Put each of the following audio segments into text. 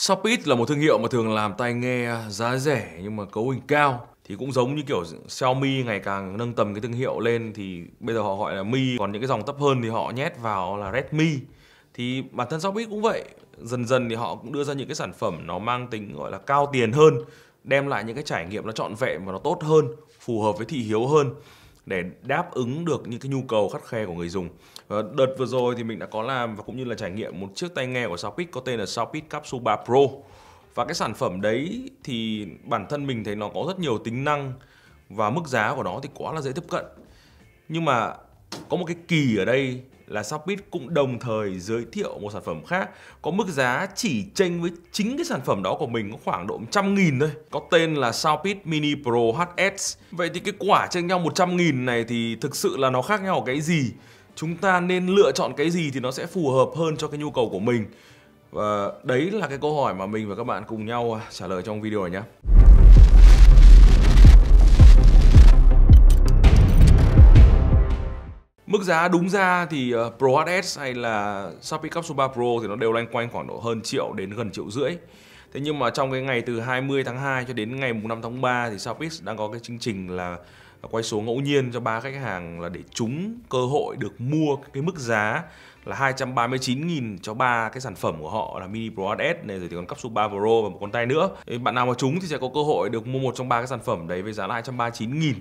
Shopit là một thương hiệu mà thường làm tai nghe giá rẻ nhưng mà cấu hình cao thì cũng giống như kiểu Xiaomi ngày càng nâng tầm cái thương hiệu lên thì bây giờ họ gọi là Mi còn những cái dòng thấp hơn thì họ nhét vào là Redmi thì bản thân Shopee cũng vậy dần dần thì họ cũng đưa ra những cái sản phẩm nó mang tính gọi là cao tiền hơn đem lại những cái trải nghiệm nó trọn vẹn và nó tốt hơn phù hợp với thị hiếu hơn để đáp ứng được những cái nhu cầu khắt khe của người dùng. Ờ, đợt vừa rồi thì mình đã có làm và cũng như là trải nghiệm một chiếc tai nghe của Soundpeak có tên là Soundpeak Capsule 3 Pro. Và cái sản phẩm đấy thì bản thân mình thấy nó có rất nhiều tính năng và mức giá của nó thì quá là dễ tiếp cận. Nhưng mà có một cái kỳ ở đây là Shopbit cũng đồng thời giới thiệu một sản phẩm khác có mức giá chỉ chênh với chính cái sản phẩm đó của mình có khoảng độ 100 nghìn thôi. Có tên là Shopbit Mini Pro HS. Vậy thì cái quả chênh nhau 100 nghìn này thì thực sự là nó khác nhau ở cái gì? Chúng ta nên lựa chọn cái gì thì nó sẽ phù hợp hơn cho cái nhu cầu của mình. Và đấy là cái câu hỏi mà mình và các bạn cùng nhau à, trả lời trong video này nhé. Mức giá đúng ra thì uh, Pro HS hay là Shopee Capsule 3 Pro thì nó đều loanh quanh khoảng độ hơn triệu đến gần triệu rưỡi. Thế nhưng mà trong cái ngày từ 20 tháng 2 cho đến ngày 5 tháng 3 thì Shopee đang có cái chương trình là quay số ngẫu nhiên cho ba khách hàng là để trúng cơ hội được mua cái mức giá là 239.000 cho ba cái sản phẩm của họ là Mini Pro HS này rồi thì còn capsule 3 Pro và một con tay nữa. Bạn nào mà trúng thì sẽ có cơ hội được mua một trong ba cái sản phẩm đấy với giá là 239.000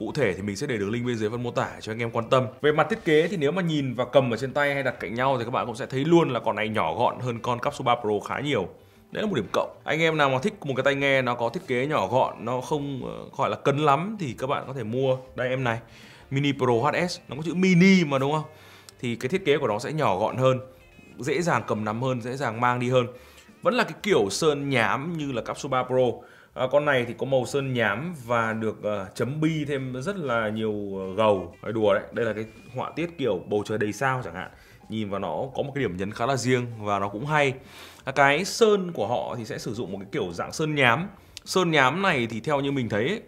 cụ thể thì mình sẽ để đường link bên dưới phần mô tả cho anh em quan tâm về mặt thiết kế thì nếu mà nhìn và cầm ở trên tay hay đặt cạnh nhau thì các bạn cũng sẽ thấy luôn là con này nhỏ gọn hơn con Capsule 3 Pro khá nhiều đấy là một điểm cộng anh em nào mà thích một cái tai nghe nó có thiết kế nhỏ gọn nó không ờ, gọi là cấn lắm thì các bạn có thể mua đây em này mini pro hs nó có chữ mini mà đúng không thì cái thiết kế của nó sẽ nhỏ gọn hơn dễ dàng cầm nắm hơn dễ dàng mang đi hơn vẫn là cái kiểu sơn nhám như là capsule 3 pro À, con này thì có màu sơn nhám và được uh, chấm bi thêm rất là nhiều ờ, gầu. Nói đùa đấy, đây là cái họa tiết kiểu bầu trời đầy sao chẳng hạn. Nhìn vào nó có một cái điểm nhấn khá là riêng và nó cũng hay. À, cái sơn của họ thì sẽ sử dụng một cái kiểu dạng sơn nhám. Sơn nhám này thì theo như mình thấy ấy,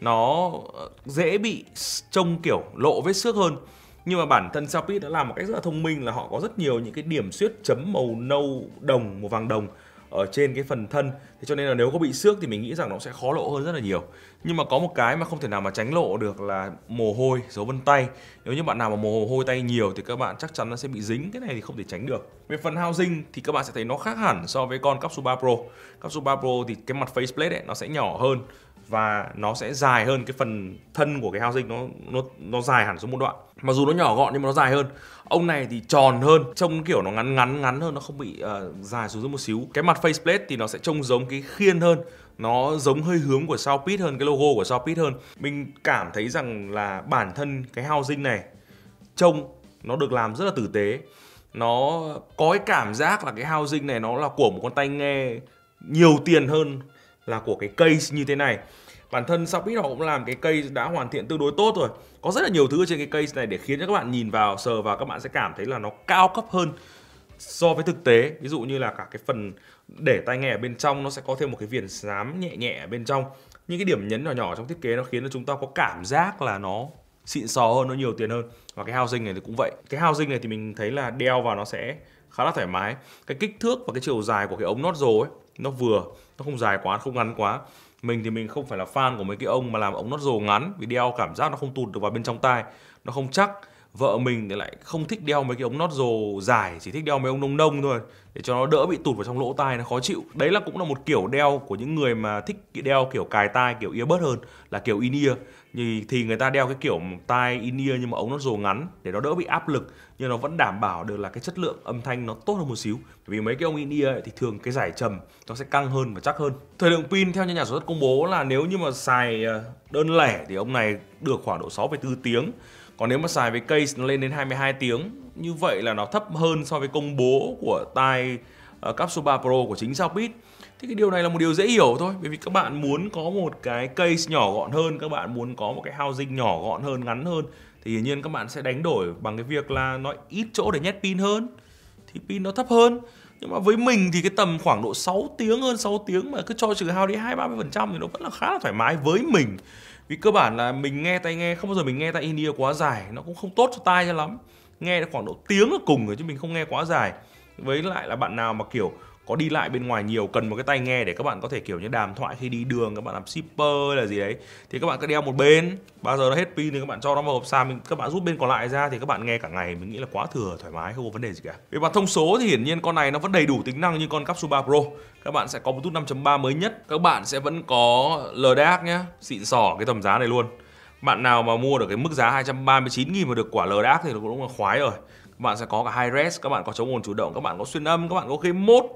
nó ờ, dễ bị trông kiểu lộ vết xước hơn. Nhưng mà bản thân Selfie đã làm một cách rất là thông minh là họ có rất nhiều những cái điểm xuyết chấm màu nâu đồng, màu vàng đồng ở trên cái phần thân thế cho nên là nếu có bị xước thì mình nghĩ rằng nó sẽ khó lộ hơn rất là nhiều nhưng mà có một cái mà không thể nào mà tránh lộ được là mồ hôi dấu vân tay nếu như bạn nào mà mồ hôi tay nhiều thì các bạn chắc chắn nó sẽ bị dính cái này thì không thể tránh được về phần housing thì các bạn sẽ thấy nó khác hẳn so với con Capsule 3 Pro Capsule 3 Pro thì cái mặt faceplate ấy, nó sẽ nhỏ hơn và nó sẽ dài hơn cái phần thân của cái housing nó nó nó dài hẳn xuống một đoạn mặc dù nó nhỏ gọn nhưng mà nó dài hơn ông này thì tròn hơn trông kiểu nó ngắn ngắn ngắn hơn nó không bị uh, dài xuống dưới một xíu cái mặt faceplate thì nó sẽ trông giống cái khiên hơn nó giống hơi hướng của sao pit hơn cái logo của sao pit hơn mình cảm thấy rằng là bản thân cái housing này trông nó được làm rất là tử tế nó có cái cảm giác là cái housing này nó là của một con tay nghe nhiều tiền hơn là của cái case như thế này bản thân sau Sapit họ cũng làm cái case đã hoàn thiện tương đối tốt rồi có rất là nhiều thứ trên cái case này để khiến cho các bạn nhìn vào sờ vào các bạn sẽ cảm thấy là nó cao cấp hơn so với thực tế ví dụ như là cả cái phần để tai nghe ở bên trong nó sẽ có thêm một cái viền xám nhẹ nhẹ ở bên trong những cái điểm nhấn nhỏ nhỏ trong thiết kế nó khiến cho chúng ta có cảm giác là nó xịn sò hơn nó nhiều tiền hơn và cái housing này thì cũng vậy cái housing này thì mình thấy là đeo vào nó sẽ khá là thoải mái cái kích thước và cái chiều dài của cái ống nót rồ ấy nó vừa nó không dài quá không ngắn quá mình thì mình không phải là fan của mấy cái ông mà làm ống nốt rồ ngắn vì đeo cảm giác nó không tụt được vào bên trong tai nó không chắc vợ mình thì lại không thích đeo mấy cái ống nót rồ dài chỉ thích đeo mấy ống nông nông thôi để cho nó đỡ bị tụt vào trong lỗ tai nó khó chịu đấy là cũng là một kiểu đeo của những người mà thích đeo kiểu cài tai kiểu earbud hơn là kiểu in ear thì, thì người ta đeo cái kiểu tai in ear nhưng mà ống nó rồ ngắn để nó đỡ bị áp lực nhưng nó vẫn đảm bảo được là cái chất lượng âm thanh nó tốt hơn một xíu vì mấy cái ống in ear thì thường cái giải trầm nó sẽ căng hơn và chắc hơn thời lượng pin theo như nhà sản xuất công bố là nếu như mà xài ờ, đơn lẻ thì ông này được khoảng độ 6,4 tiếng còn nếu mà xài với case nó lên đến 22 tiếng như vậy là nó thấp hơn so với công bố của tai uh, Capsule 3 Pro của chính Xiaobit. Thì cái điều này là một điều dễ hiểu thôi bởi vì các bạn muốn có một cái case nhỏ gọn hơn, các bạn muốn có một cái housing nhỏ gọn hơn, ngắn hơn thì hiển nhiên các bạn sẽ đánh đổi bằng cái việc là nó ít chỗ để nhét pin hơn thì pin nó thấp hơn. Nhưng mà với mình thì cái tầm khoảng độ 6 tiếng hơn 6 tiếng mà cứ cho trừ hao đi 2 30% thì nó vẫn là khá là thoải mái với mình vì cơ bản là mình nghe tai nghe không bao giờ mình nghe tai in ear quá dài nó cũng không tốt cho tai cho lắm nghe khoảng độ tiếng là cùng rồi chứ mình không nghe quá dài với lại là bạn nào mà kiểu có đi lại bên ngoài nhiều cần một cái tai nghe để các bạn có thể kiểu như đàm thoại khi đi đường các bạn làm shipper là gì đấy thì các bạn cứ đeo một bên bao giờ nó hết pin thì các bạn cho nó vào hộp sạc các bạn rút bên còn lại ra thì các bạn nghe cả ngày mình nghĩ là quá thừa thoải mái không có vấn đề gì cả về mặt thông số thì hiển nhiên con này nó vẫn đầy đủ tính năng như con Capsule 3 Pro các bạn sẽ có Bluetooth 5.3 mới nhất các bạn sẽ vẫn có LDAC nhá xịn sỏ cái tầm giá này luôn bạn nào mà mua được cái mức giá 239 000 mà được quả LDAC thì nó cũng là khoái rồi. Các bạn sẽ có cả high res, các bạn có chống ồn chủ động, các bạn có xuyên âm, các bạn có game mode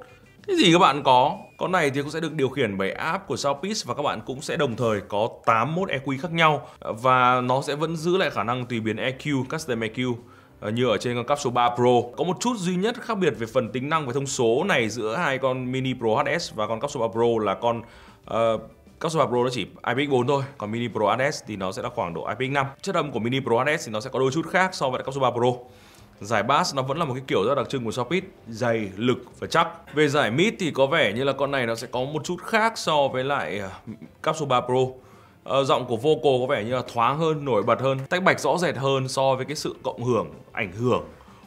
Thế gì các bạn có? Con này thì cũng sẽ được điều khiển bởi app của Soundpiece và các bạn cũng sẽ đồng thời có 8 mốt EQ khác nhau và nó sẽ vẫn giữ lại khả năng tùy biến EQ, custom EQ ờ, như ở trên con capsule 3 Pro. Có một chút duy nhất khác biệt về phần tính năng về thông số này giữa hai con Mini Pro HS và con capsule 3 Pro là con uh, ờ, các số Pro nó chỉ IPX4 thôi, còn Mini Pro HS thì nó sẽ là khoảng độ IPX5. Chất âm của Mini Pro HS thì nó sẽ có đôi chút khác so với capsule 3 Pro. Giải bass nó vẫn là một cái kiểu rất đặc trưng của Sopit, dày, lực và chắc. Về giải mid thì có vẻ như là con này nó sẽ có một chút khác so với lại à, Capsule 3 Pro. Ờ, giọng của vocal có vẻ như là thoáng hơn, nổi bật hơn, tách bạch rõ rệt hơn so với cái sự cộng hưởng, ảnh hưởng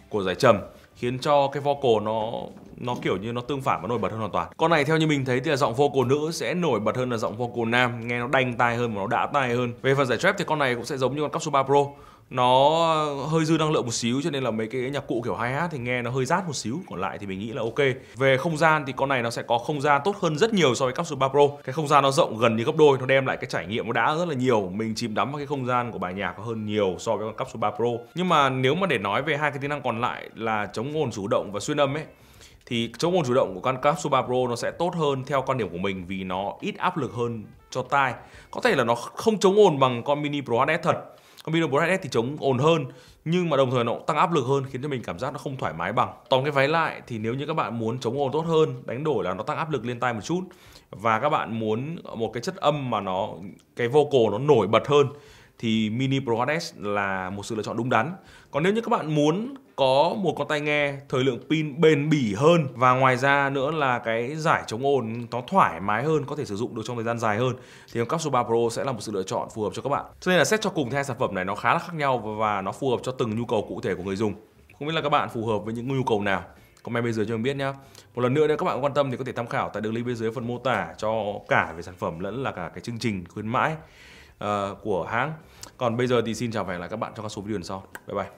của giải trầm khiến cho cái vocal nó nó kiểu như nó tương phản và nổi bật hơn hoàn toàn. Con này theo như mình thấy thì là giọng vocal nữ sẽ nổi bật hơn là giọng vocal nam, nghe nó đanh tai hơn và nó đã tai hơn. Về phần giải trap thì con này cũng sẽ giống như con Capsule 3 Pro, nó hơi dư năng lượng một xíu cho nên là mấy cái nhạc cụ kiểu hi hát thì nghe nó hơi rát một xíu còn lại thì mình nghĩ là ok về không gian thì con này nó sẽ có không gian tốt hơn rất nhiều so với capsule 3 pro cái không gian nó rộng gần như gấp đôi nó đem lại cái trải nghiệm nó đã rất là nhiều mình chìm đắm vào cái không gian của bài nhạc hơn nhiều so với con capsule 3 pro nhưng mà nếu mà để nói về hai cái tính năng còn lại là chống ồn chủ động và xuyên âm ấy thì chống ồn chủ động của con Capsule 3 Pro nó sẽ tốt hơn theo quan điểm của mình vì nó ít áp lực hơn cho tai. Có thể là nó không chống ồn bằng con Mini Pro HD thật, còn Billboard Red thì chống ồn hơn nhưng mà đồng thời nó cũng tăng áp lực hơn khiến cho mình cảm giác nó không thoải mái bằng tóm cái váy lại thì nếu như các bạn muốn chống ồn tốt hơn đánh đổi là nó tăng áp lực lên tai một chút và các bạn muốn một cái chất âm mà nó cái vocal nó nổi bật hơn thì mini Pro S là một sự lựa chọn đúng đắn còn nếu như các bạn muốn có một con tai nghe thời lượng pin bền bỉ hơn và ngoài ra nữa là cái giải chống ồn nó thoải mái hơn có thể sử dụng được trong thời gian dài hơn thì con Capsule 3 Pro sẽ là một sự lựa chọn phù hợp cho các bạn cho nên là xét cho cùng thì hai sản phẩm này nó khá là khác nhau và nó phù hợp cho từng nhu cầu cụ thể của người dùng không biết là các bạn phù hợp với những nhu cầu nào comment bên dưới cho mình biết nhé một lần nữa nếu các bạn quan tâm thì có thể tham khảo tại đường link bên dưới phần mô tả cho cả về sản phẩm lẫn là cả cái chương trình khuyến mãi uh, của hãng còn bây giờ thì xin chào và hẹn lại các bạn trong các số video lần sau bye bye